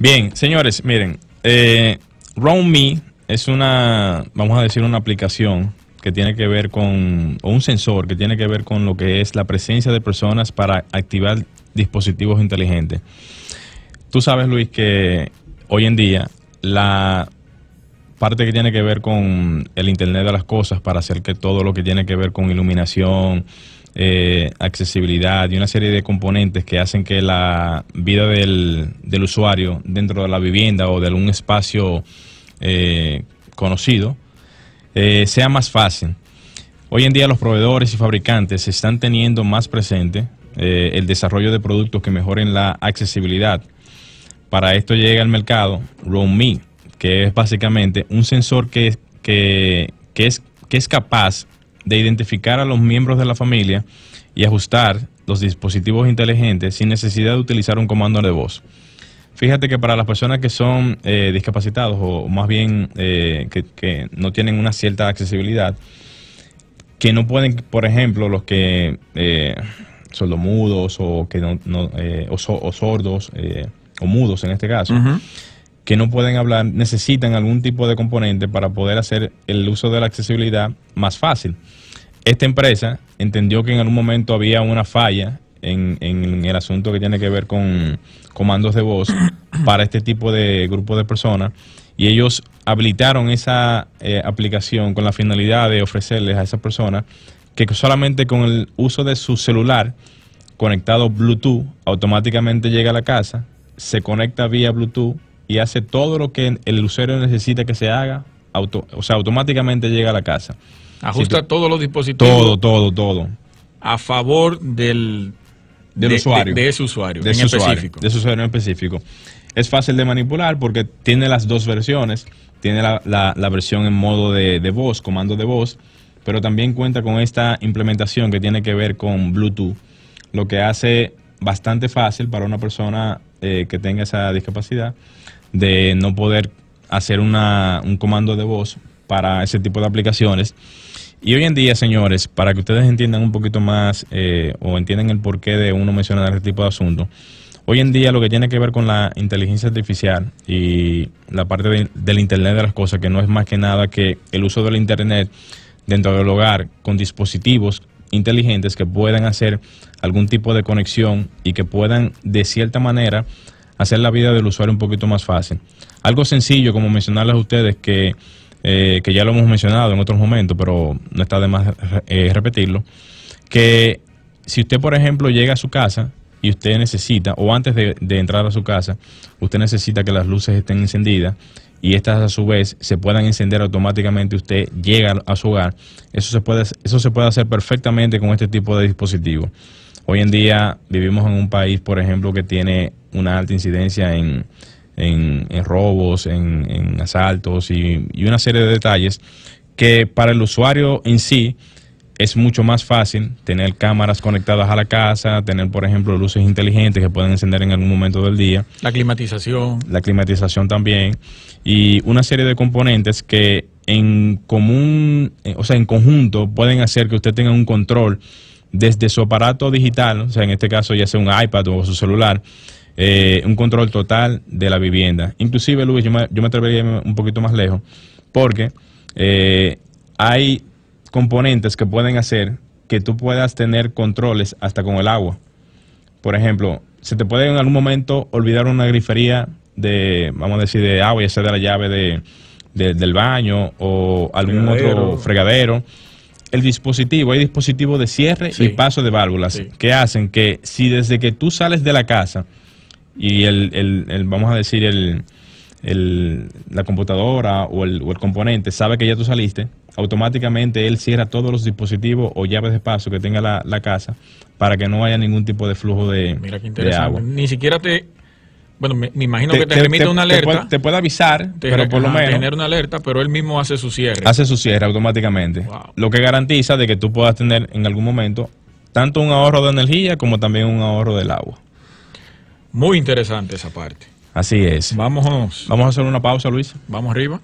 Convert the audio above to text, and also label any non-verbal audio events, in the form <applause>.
Bien, señores, miren, eh, RoamMe es una, vamos a decir, una aplicación que tiene que ver con, o un sensor que tiene que ver con lo que es la presencia de personas para activar dispositivos inteligentes. Tú sabes, Luis, que hoy en día la parte que tiene que ver con el Internet de las Cosas para hacer que todo lo que tiene que ver con iluminación, eh, accesibilidad y una serie de componentes que hacen que la vida del, usuario dentro de la vivienda o de algún espacio eh, conocido eh, sea más fácil. Hoy en día los proveedores y fabricantes están teniendo más presente el desarrollo de productos que mejoren la accesibilidad. Para esto llega al mercado RoamMe, que es básicamente un sensor que, que, es, que es capaz de identificar a los miembros de la familia y ajustar los dispositivos inteligentes sin necesidad de utilizar un comando de voz. Fíjate que para las personas que son eh, discapacitados o más bien eh, que, no tienen una cierta accesibilidad, que no pueden, por ejemplo, los que eh, son los mudos o, que no, sordos o mudos en este caso, que no pueden hablar necesitan algún tipo de componente para poder hacer el uso de la accesibilidad más fácil. Esta empresa entendió que en algún momento había una falla en, el asunto que tiene que ver con comandos de voz <coughs> para este tipo de grupo de personas y ellos habilitaron esa eh, aplicación con la finalidad de ofrecerles a esa persona que solamente con el uso de su celular conectado Bluetooth automáticamente llega a la casa, se conecta vía Bluetooth y hace todo lo que el usuario necesita que se haga, auto, o sea, automáticamente llega a la casa. Ajusta todos los dispositivos. Todo, todo, todo. A favor del, usuario. De, ese usuario en específico. de usuario en específico. Es fácil de manipular porque tiene las dos versiones. Tiene la, versión en modo de, de voz, comando de voz, pero también cuenta con esta implementación que tiene que ver con Bluetooth, lo que hace bastante fácil para una persona eh, que tenga esa discapacidad de no poder hacer una, un comando de voz para ese tipo de aplicaciones. Y hoy en día, señores, para que ustedes entiendan un poquito más eh, o entiendan el porqué de uno mencionar este tipo de asunto hoy en día lo que tiene que ver con la inteligencia artificial y la parte del Internet de las cosas, que no es más que nada que el uso del Internet dentro del hogar con dispositivos inteligentes que puedan hacer algún tipo de conexión y que puedan de cierta manera hacer la vida del usuario un poquito más fácil. Algo sencillo, como mencionarles a ustedes, que, eh, ya lo hemos mencionado en otros momentos, pero no está de más eh, repetirlo, que si usted, por ejemplo, llega a su casa y usted necesita, o antes de, de entrar a su casa, usted necesita que las luces estén encendidas y estas a su vez se puedan encender automáticamente, usted llega a su hogar. Eso se puede, eso se puede hacer perfectamente con este tipo de dispositivos. Hoy en día vivimos en un país, por ejemplo, que tiene una alta incidencia en, en, robos, en, asaltos y, una serie de detalles que para el usuario en sí es mucho más fácil tener cámaras conectadas a la casa, tener, por ejemplo, luces inteligentes que pueden encender en algún momento del día. La climatización. La climatización también. Y una serie de componentes que en común, eh, o sea, en conjunto, pueden hacer que usted tenga un control desde su aparato digital, o sea, en este caso ya sea un iPad o su celular, eh, un control total de la vivienda. Inclusive, Luis, yo me, atrevería un poquito más lejos, porque eh, hay componentes que pueden hacer que tú puedas tener controles hasta con el agua. Por ejemplo, se te puede en algún momento olvidar una grifería de, vamos a decir, de agua, ya sea de la llave de, del baño o algún otro fregadero. El dispositivo, hay dispositivos de cierre y paso de válvulas que hacen que si desde que tú sales de la casa y el, el, el vamos a decir, el, la computadora o el, o el componente sabe que ya tú saliste, automáticamente él cierra todos los dispositivos o llaves de paso que tenga la, casa para que no haya ningún tipo de flujo de, Mira qué interesante. agua. Ni siquiera te... Bueno, me, imagino que te, permite una alerta. Te puede, avisar, pero por lo menos... Tener una alerta, pero él mismo hace su cierre. Hace su cierre automáticamente. Lo que garantiza de que tú puedas tener en algún momento tanto un ahorro de energía como también un ahorro del agua. Muy interesante esa parte. Así es. vamos Vamos a hacer una pausa, Luis. Vamos arriba.